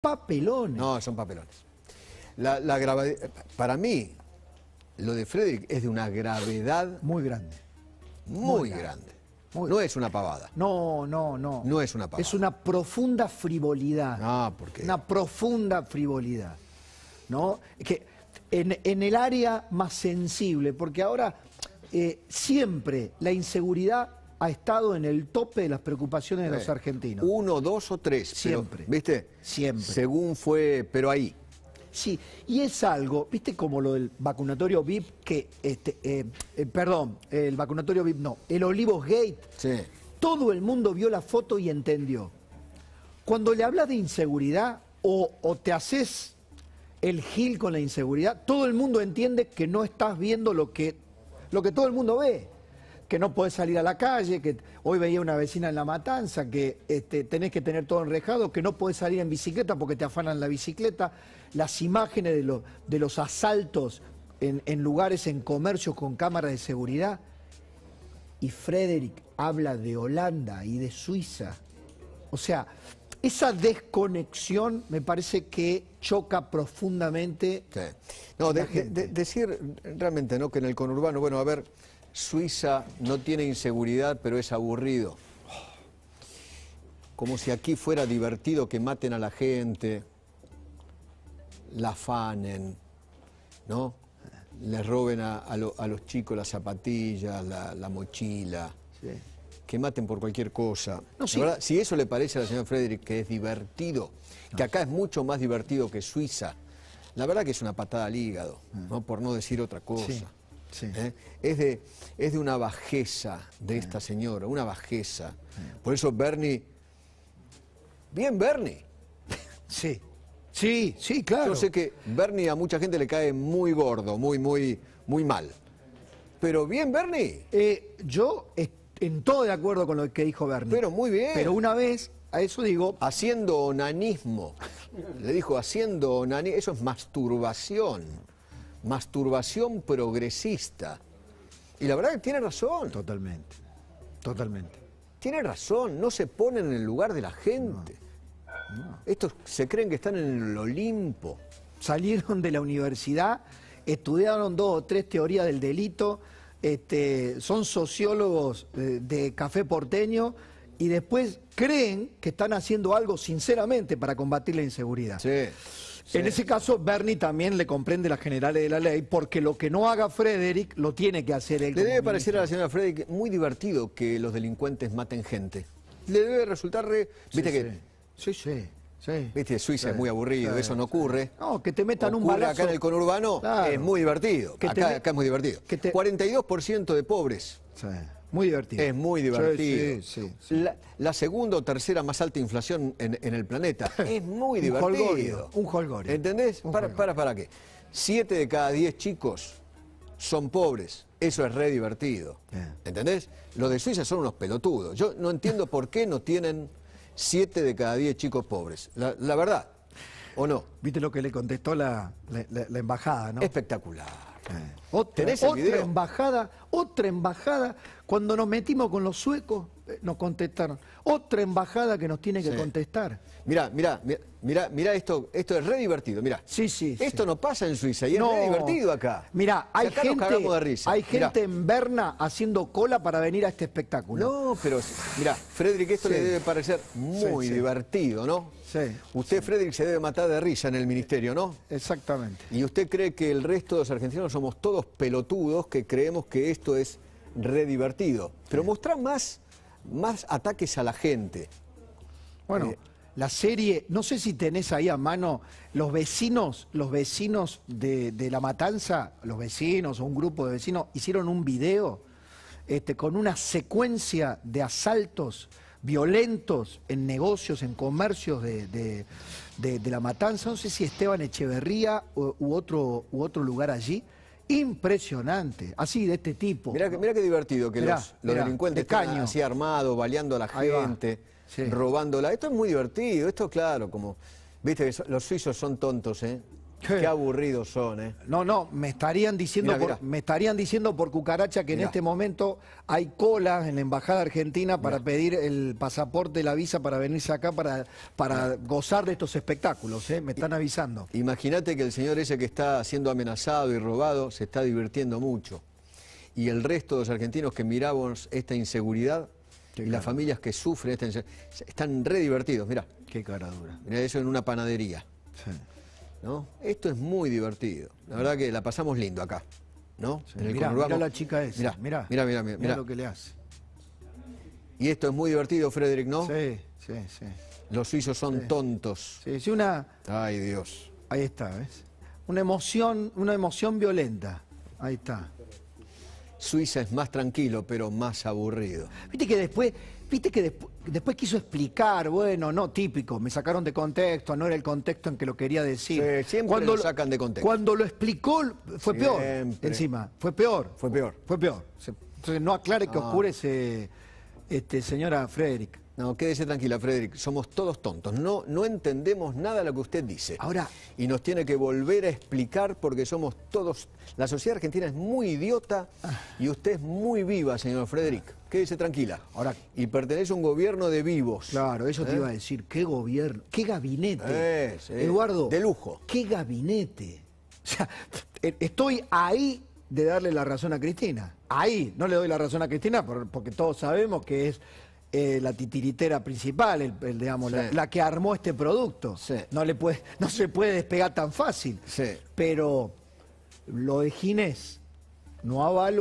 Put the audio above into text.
papelones. No, son papelones. La, la para mí, lo de Frederick es de una gravedad... Muy grande. Muy, grande. no es una pavada. No, no, no. No es una pavada. Es una profunda frivolidad. Ah, ¿por Una profunda frivolidad. ¿No? Que en, el área más sensible, porque ahora eh, siempre la inseguridad ha estado en el tope de las preocupaciones de los eh, argentinos. Uno, dos o tres. Siempre. ¿Viste? Siempre. Según fue, pero ahí. Sí, y es algo, viste como lo del vacunatorio VIP, que, este, eh, eh, perdón, el vacunatorio VIP no, el Olivos Gate, sí. todo el mundo vio la foto y entendió. Cuando le hablas de inseguridad o, o te haces el gil con la inseguridad, todo el mundo entiende que no estás viendo lo que, lo que todo el mundo ve que no podés salir a la calle, que hoy veía una vecina en la matanza, que este, tenés que tener todo enrejado, que no podés salir en bicicleta porque te afanan la bicicleta, las imágenes de, los asaltos en, lugares, en comercios con cámaras de seguridad. Y Frederick habla de Holanda y de Suiza. O sea, esa desconexión me parece que choca profundamente. No, decir realmente, ¿no? Que en el conurbano, bueno, a ver, Suiza no tiene inseguridad, pero es aburrido. Como si aquí fuera divertido que maten a la gente, la afanen, ¿no? Les roben a, los chicos las zapatillas, la, mochila. Que maten por cualquier cosa. si eso le parece a la señora Frederick que es divertido, que acá es mucho más divertido que Suiza, la verdad que es una patada al hígado, mm. ¿no? por no decir otra cosa. ¿eh? Es, de, es de una bajeza de esta señora, una bajeza. Por eso Bernie... Bien, Bernie. Sí. Sí, sí, claro. Yo sé que Bernie a mucha gente le cae muy gordo, muy, muy, muy mal. Pero bien, Bernie. Eh, yo en todo de acuerdo con lo que dijo Bernie. Pero muy bien. Pero una vez, a eso digo. Haciendo onanismo. le dijo haciendo onanismo. Eso es masturbación masturbación progresista. Y la verdad que tiene razón. Totalmente, totalmente. Tiene razón, no se ponen en el lugar de la gente. Estos se creen que están en el Olimpo. Salieron de la universidad, estudiaron dos o tres teorías del delito, este, son sociólogos de, eh, de café porteño y después creen que están haciendo algo sinceramente para combatir la inseguridad. Sí. En ese caso, Bernie también le comprende las generales de la ley, porque lo que no haga Frederick lo tiene que hacer él. Le debe parecer a la señora Frederick muy divertido que los delincuentes maten gente. Le debe resultar re... Viste sí. sí. Viste, Suiza es muy aburrido, eso no ocurre. No, que te metan un balazo. Acá en el conurbano es muy divertido. acá, es muy divertido. 42% de pobres. Sí. Muy divertido. Es muy divertido. Sí, la, segunda o tercera más alta inflación en, el planeta. es muy divertido. un holgorio. ¿Entendés? para, para, para qué. Siete de cada diez chicos son pobres. Eso es re divertido. ¿Entendés? Los de Suiza son unos pelotudos. Yo no entiendo por qué no tienen siete de cada diez chicos pobres. La, verdad, ¿o no? ¿Viste lo que le contestó la, embajada, no? Espectacular. Eh. otra embajada, otra embajada, cuando nos metimos con los suecos, no contestaron. Otra embajada que nos tiene que contestar. mira mira mira mira esto, esto es re divertido, Mira Sí, sí. Esto no pasa en Suiza y no. es re divertido acá. mira hay gente, hay gente en Berna haciendo cola para venir a este espectáculo. No, pero mira Frederick, esto le debe parecer muy divertido, ¿no? Sí. Usted, Frederick, se debe matar de risa en el ministerio, ¿no? Exactamente. ¿Y usted cree que el resto de los argentinos somos todos pelotudos que creemos que esto es re divertido? Pero mostrar más más ataques a la gente. Bueno, eh, la serie, no sé si tenés ahí a mano los vecinos, los vecinos de, La Matanza, los vecinos o un grupo de vecinos, hicieron un video este, con una secuencia de asaltos violentos en negocios, en comercios de, La Matanza. No sé si Esteban Echeverría u otro, u otro lugar allí impresionante, así de este tipo. Mirá, que, qué divertido que los, delincuentes están así armados, baleando a la gente, robándola. Esto es muy divertido, esto claro, como, viste los suizos son tontos, ¿eh? Qué, aburridos son, ¿eh? No, no, me estarían diciendo, Por, me estarían diciendo por cucaracha que en este momento hay cola en la Embajada Argentina para pedir el pasaporte, la visa para venirse acá para, gozar de estos espectáculos, ¿eh? Me están avisando. Imagínate que el señor ese que está siendo amenazado y robado se está divirtiendo mucho. Y el resto de los argentinos que miramos esta inseguridad y las familias que sufren esta inseguridad, están re divertidos, mirá. Qué cara dura. Mirá eso en una panadería. Esto es muy divertido. La verdad que la pasamos lindo acá, ¿no? en el mirá, la chica mirá, lo que le hace. Y esto es muy divertido, Frederick, ¿no? Sí, sí, sí. Los suizos son tontos. Sí, sí, una... Ay, Dios. Ahí está, ¿ves? Una emoción, una emoción violenta. Ahí está. Suiza es más tranquilo, pero más aburrido. Viste que después Viste que después quiso explicar, bueno, no, típico, me sacaron de contexto, no era el contexto en que lo quería decir. siempre cuando lo sacan de contexto. Cuando lo explicó, fue peor. Encima, fue peor. Fue peor. Fue peor. Entonces no aclare que ah. ese. este, señora Frederick. No, quédese tranquila, Frederick. Somos todos tontos. No, no entendemos nada de lo que usted dice. Ahora. Y nos tiene que volver a explicar porque somos todos. La sociedad argentina es muy idiota ah. y usted es muy viva, señor Frederick quédese tranquila. Ahora, y pertenece a un gobierno de vivos. Claro, eso te ¿Eh? iba a decir, qué gobierno, qué gabinete. Eduardo. De lujo. Qué gabinete. O sea, e-, estoy ahí de darle la razón a Cristina. Ahí, no le doy la razón a Cristina porque todos sabemos que es eh, la titiritera principal, la, que armó este producto. No, le puede, no se puede despegar tan fácil. Pero lo de Ginés, no avalo.